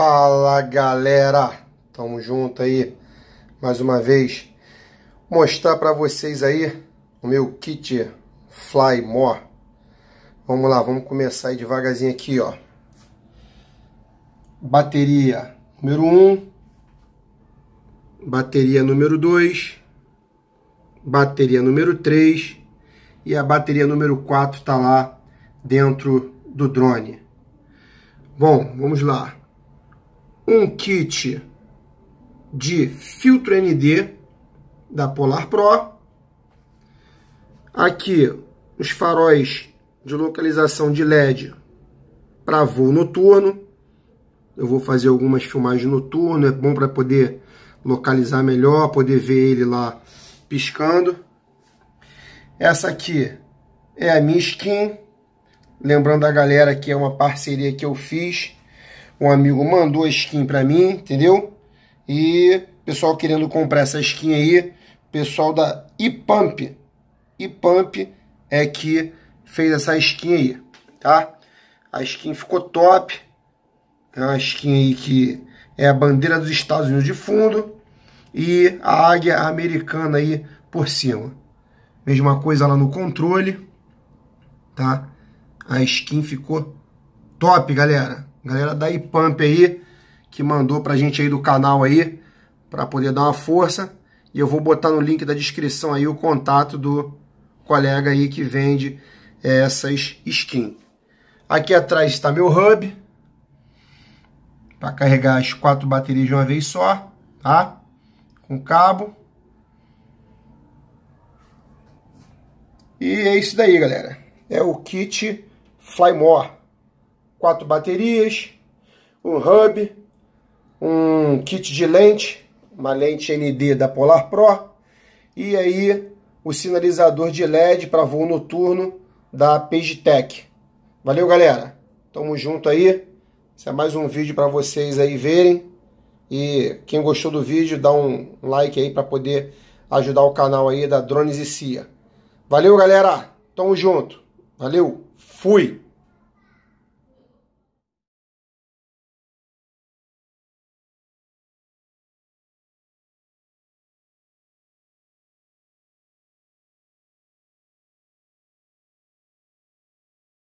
Fala galera, tamo junto aí mais uma vez mostrar para vocês aí o meu kit Fly More. Vamos lá, vamos começar aí devagarzinho aqui, ó. Bateria número 1, um, bateria número 2, bateria número 3 e a bateria número 4 tá lá dentro do drone. Bom, vamos lá um kit de filtro ND da Polar Pro. Aqui os faróis de localização de LED para voo noturno. Eu vou fazer algumas filmagens noturno, é bom para poder localizar melhor, poder ver ele lá piscando. Essa aqui é a minha skin. Lembrando a galera que é uma parceria que eu fiz um amigo mandou a skin para mim, entendeu? E pessoal querendo comprar essa skin aí, pessoal da iPump, iPump é que fez essa skin aí, tá? A skin ficou top, é uma skin aí que é a bandeira dos Estados Unidos de fundo e a águia americana aí por cima. Mesma coisa lá no controle, tá? A skin ficou top, galera. Galera da iPump aí, que mandou pra gente aí do canal aí, pra poder dar uma força. E eu vou botar no link da descrição aí o contato do colega aí que vende é, essas skins. Aqui atrás está meu hub, para carregar as quatro baterias de uma vez só, tá? Com cabo. E é isso daí, galera. É o kit Flymore quatro baterias, um hub, um kit de lente, uma lente ND da Polar Pro e aí o sinalizador de LED para voo noturno da PageTech. Valeu, galera. Tamo junto aí. Esse é mais um vídeo para vocês aí verem. E quem gostou do vídeo, dá um like aí para poder ajudar o canal aí da Drones e CIA. Valeu, galera. Tamo junto. Valeu. Fui.